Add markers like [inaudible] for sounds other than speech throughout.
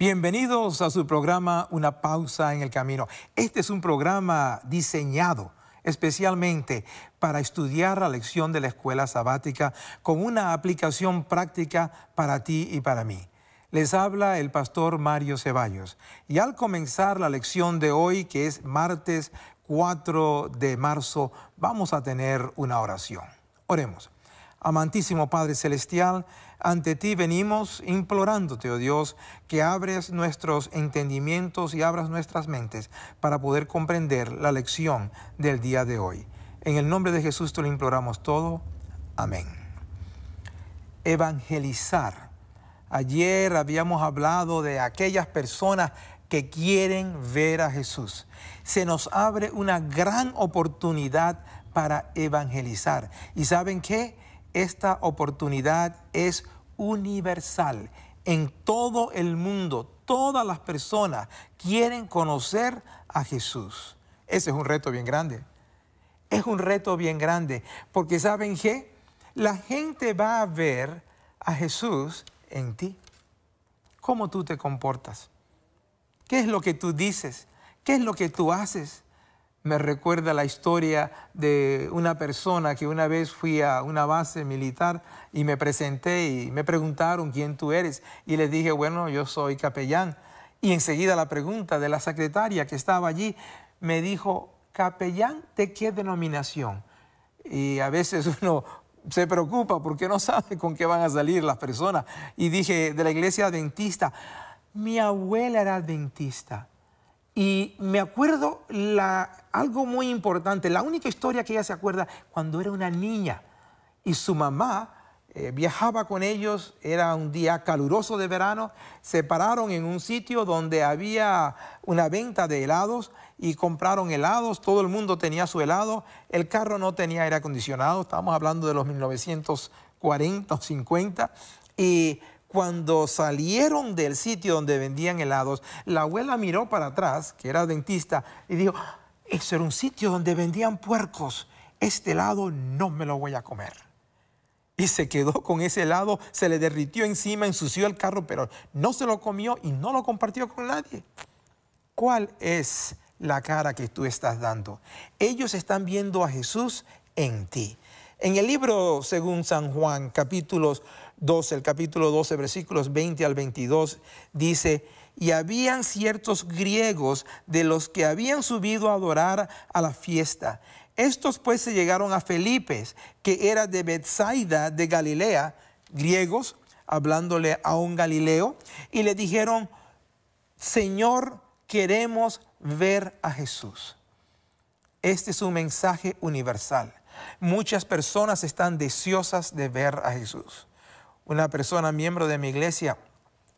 Bienvenidos a su programa Una pausa en el camino. Este es un programa diseñado especialmente para estudiar la lección de la escuela sabática con una aplicación práctica para ti y para mí. Les habla el pastor Mario Ceballos y al comenzar la lección de hoy, que es martes 4 de marzo, vamos a tener una oración. Oremos. Amantísimo Padre Celestial, ante ti venimos implorándote, oh Dios, que abres nuestros entendimientos y abras nuestras mentes para poder comprender la lección del día de hoy. En el nombre de Jesús te lo imploramos todo. Amén. Evangelizar. Ayer habíamos hablado de aquellas personas que quieren ver a Jesús. Se nos abre una gran oportunidad para evangelizar. ¿Y saben qué? Esta oportunidad es universal. En todo el mundo, todas las personas quieren conocer a Jesús. Ese es un reto bien grande. Es un reto bien grande, porque ¿saben qué? La gente va a ver a Jesús en ti. ¿Cómo tú te comportas? ¿Qué es lo que tú dices? ¿Qué es lo que tú haces? me recuerda la historia de una persona que una vez fui a una base militar y me presenté y me preguntaron quién tú eres y les dije, bueno, yo soy capellán. Y enseguida la pregunta de la secretaria que estaba allí me dijo, capellán de qué denominación? Y a veces [laughs] uno se preocupa porque no sabe con qué van a salir las personas. Y dije, de la iglesia adventista, mi abuela era adventista y me acuerdo algo muy importante, la única historia que ella se acuerda cuando era una niña y su mamá eh, viajaba con ellos, era un día caluroso de verano, se pararon en un sitio donde había una venta de helados y compraron helados, todo el mundo tenía su helado, el carro no tenía aire acondicionado, estábamos hablando de los 1940 o 50, y cuando salieron del sitio donde vendían helados, la abuela miró para atrás, que era dentista, y dijo, eso era un sitio donde vendían puercos. Este helado no me lo voy a comer. Y se quedó con ese helado, se le derritió encima, ensució el carro, pero no se lo comió y no lo compartió con nadie. ¿Cuál es la cara que tú estás dando? Ellos están viendo a Jesús en ti. En el libro, según San Juan, capítulos 12, el capítulo 12, versículos 20 al 22, dice, y habían ciertos griegos de los que habían subido a adorar a la fiesta. Estos pues se llegaron a Felipe, que era de Bethsaida de Galilea, griegos, hablándole a un galileo, y le dijeron, Señor, queremos ver a Jesús. Este es un mensaje universal. Muchas personas están deseosas de ver a Jesús una persona miembro de mi iglesia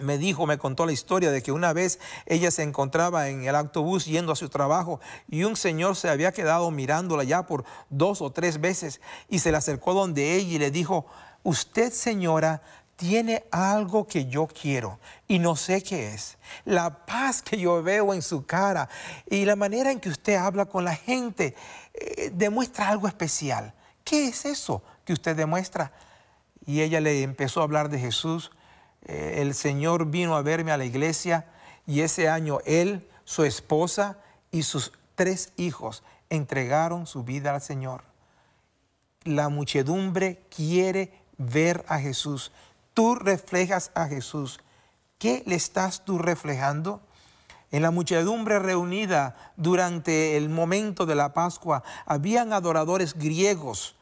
me dijo, me contó la historia de que una vez ella se encontraba en el autobús yendo a su trabajo y un señor se había quedado mirándola ya por dos o tres veces y se le acercó donde ella y le dijo, usted señora tiene algo que yo quiero y no sé qué es. La paz que yo veo en su cara y la manera en que usted habla con la gente eh, demuestra algo especial. ¿Qué es eso que usted demuestra? y ella le empezó a hablar de Jesús. Eh, el Señor vino a verme a la iglesia y ese año él, su esposa y sus tres hijos entregaron su vida al Señor. La muchedumbre quiere ver a Jesús. Tú reflejas a Jesús. ¿Qué le estás tú reflejando? En la muchedumbre reunida durante el momento de la Pascua habían adoradores griegos,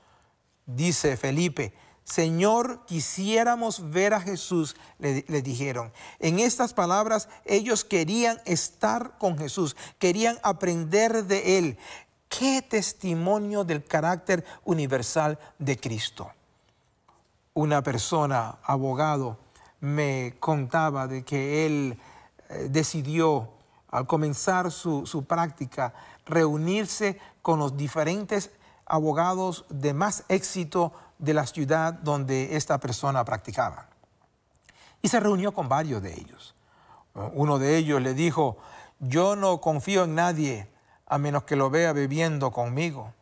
dice Felipe, Señor, quisiéramos ver a Jesús, le, dijeron. En estas palabras ellos querían estar con Jesús, querían aprender de Él. Qué testimonio del carácter universal de Cristo. Una persona, abogado, me contaba de que él eh, decidió al comenzar su, su práctica reunirse con los diferentes abogados de más éxito de la ciudad donde esta persona practicaba. Y se reunió con varios de ellos. Uno de ellos le dijo, yo no confío en nadie a menos que lo vea bebiendo conmigo.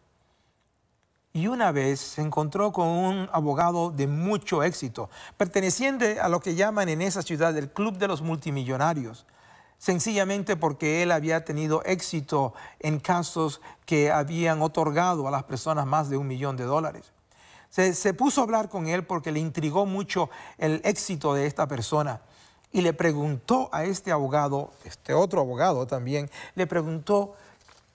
Y una vez se encontró con un abogado de mucho éxito, perteneciente a lo que llaman en esa ciudad el Club de los Multimillonarios, sencillamente porque él había tenido éxito en casos que habían otorgado a las personas más de un millón de dólares. Se, puso a hablar con él porque le intrigó mucho el éxito de esta persona y le preguntó a este abogado, este otro abogado también, le preguntó,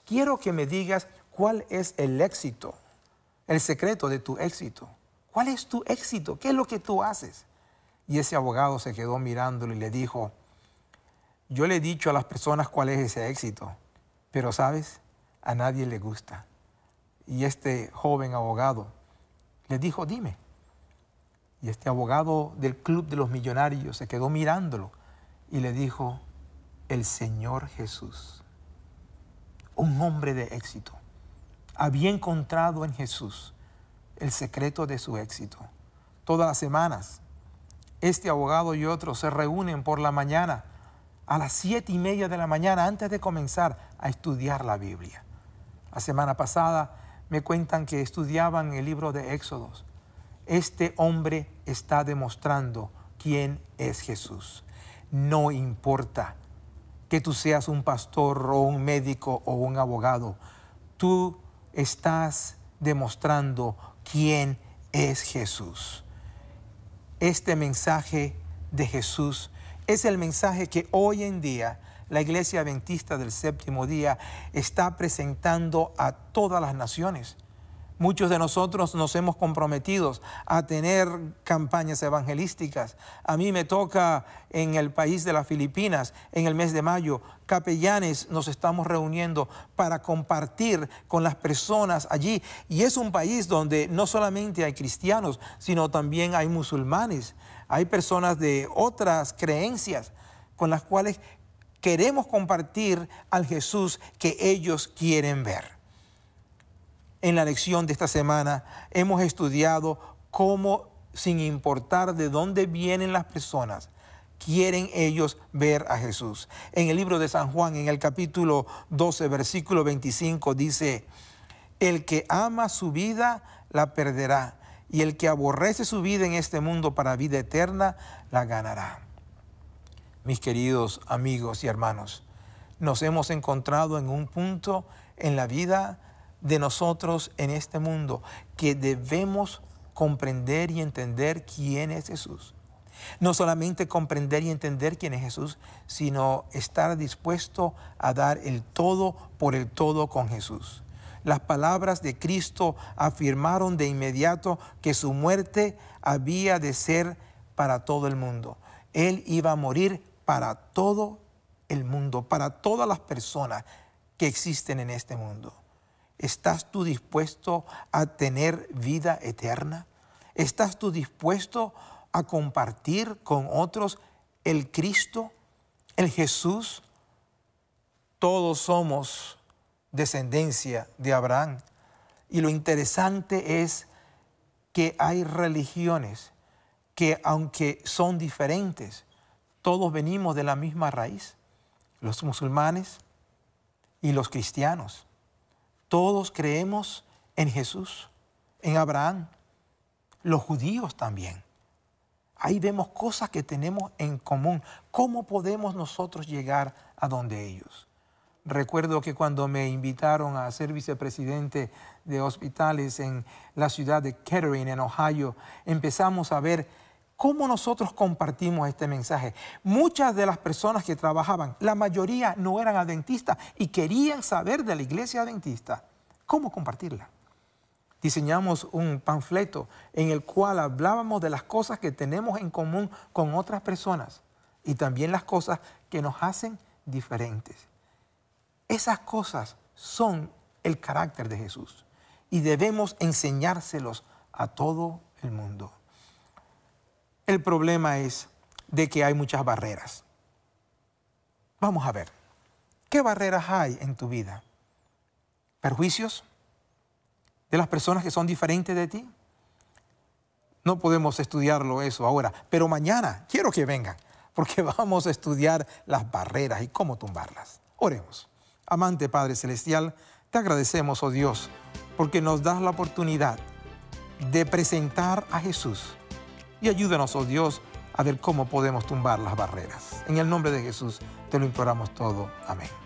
quiero que me digas cuál es el éxito, el secreto de tu éxito. ¿Cuál es tu éxito? ¿Qué es lo que tú haces? Y ese abogado se quedó mirándolo y le dijo, yo le he dicho a las personas cuál es ese éxito, pero sabes, a nadie le gusta. Y este joven abogado ...le dijo, dime. Y este abogado del Club de los Millonarios se quedó mirándolo y le dijo, el Señor Jesús, un hombre de éxito, había encontrado en Jesús el secreto de su éxito. Todas las semanas, este abogado y otro se reúnen por la mañana, a las siete y media de la mañana, antes de comenzar a estudiar la Biblia. La semana pasada, me cuentan que estudiaban el libro de Éxodos. Este hombre está demostrando quién es Jesús. No importa que tú seas un pastor o un médico o un abogado, tú estás demostrando quién es Jesús. Este mensaje de Jesús es el mensaje que hoy en día la Iglesia Adventista del Séptimo Día está presentando a todas las naciones. Muchos de nosotros nos hemos comprometido a tener campañas evangelísticas. A mí me toca en el país de las Filipinas, en el mes de mayo, capellanes nos estamos reuniendo para compartir con las personas allí. Y es un país donde no solamente hay cristianos, sino también hay musulmanes, hay personas de otras creencias con las cuales queremos compartir al Jesús que ellos quieren ver. En la lección de esta semana hemos estudiado cómo, sin importar de dónde vienen las personas, quieren ellos ver a Jesús. En el libro de San Juan, en el capítulo 12, versículo 25, dice, el que ama su vida, la perderá, y el que aborrece su vida en este mundo para vida eterna, la ganará mis queridos amigos y hermanos. Nos hemos encontrado en un punto en la vida de nosotros en este mundo que debemos comprender y entender quién es Jesús. No solamente comprender y entender quién es Jesús, sino estar dispuesto a dar el todo por el todo con Jesús. Las palabras de Cristo afirmaron de inmediato que su muerte había de ser para todo el mundo. Él iba a morir para todo el mundo, para todas las personas que existen en este mundo. ¿Estás tú dispuesto a tener vida eterna? ¿Estás tú dispuesto a compartir con otros el Cristo, el Jesús? Todos somos descendencia de Abraham. Y lo interesante es que hay religiones que aunque son diferentes, todos venimos de la misma raíz, los musulmanes y los cristianos. Todos creemos en Jesús, en Abraham, los judíos también. Ahí vemos cosas que tenemos en común. ¿Cómo podemos nosotros llegar a donde ellos? Recuerdo que cuando me invitaron a ser vicepresidente de hospitales en la ciudad de Kettering, en Ohio, empezamos a ver ¿Cómo nosotros compartimos este mensaje? Muchas de las personas que trabajaban, la mayoría no eran adventistas y querían saber de la iglesia adventista. ¿Cómo compartirla? Diseñamos un panfleto en el cual hablábamos de las cosas que tenemos en común con otras personas y también las cosas que nos hacen diferentes. Esas cosas son el carácter de Jesús y debemos enseñárselos a todo el mundo. El problema es de que hay muchas barreras. Vamos a ver, ¿qué barreras hay en tu vida? ¿Perjuicios? ¿De las personas que son diferentes de ti? No podemos estudiarlo eso ahora, pero mañana quiero que vengan, porque [laughs] vamos a estudiar las barreras y cómo tumbarlas. Oremos. Amante Padre Celestial, te agradecemos, oh Dios, porque nos das la oportunidad de presentar a Jesús y ayúdanos, oh Dios, a ver cómo podemos tumbar las barreras. En el nombre de Jesús te lo imploramos todo. Amén.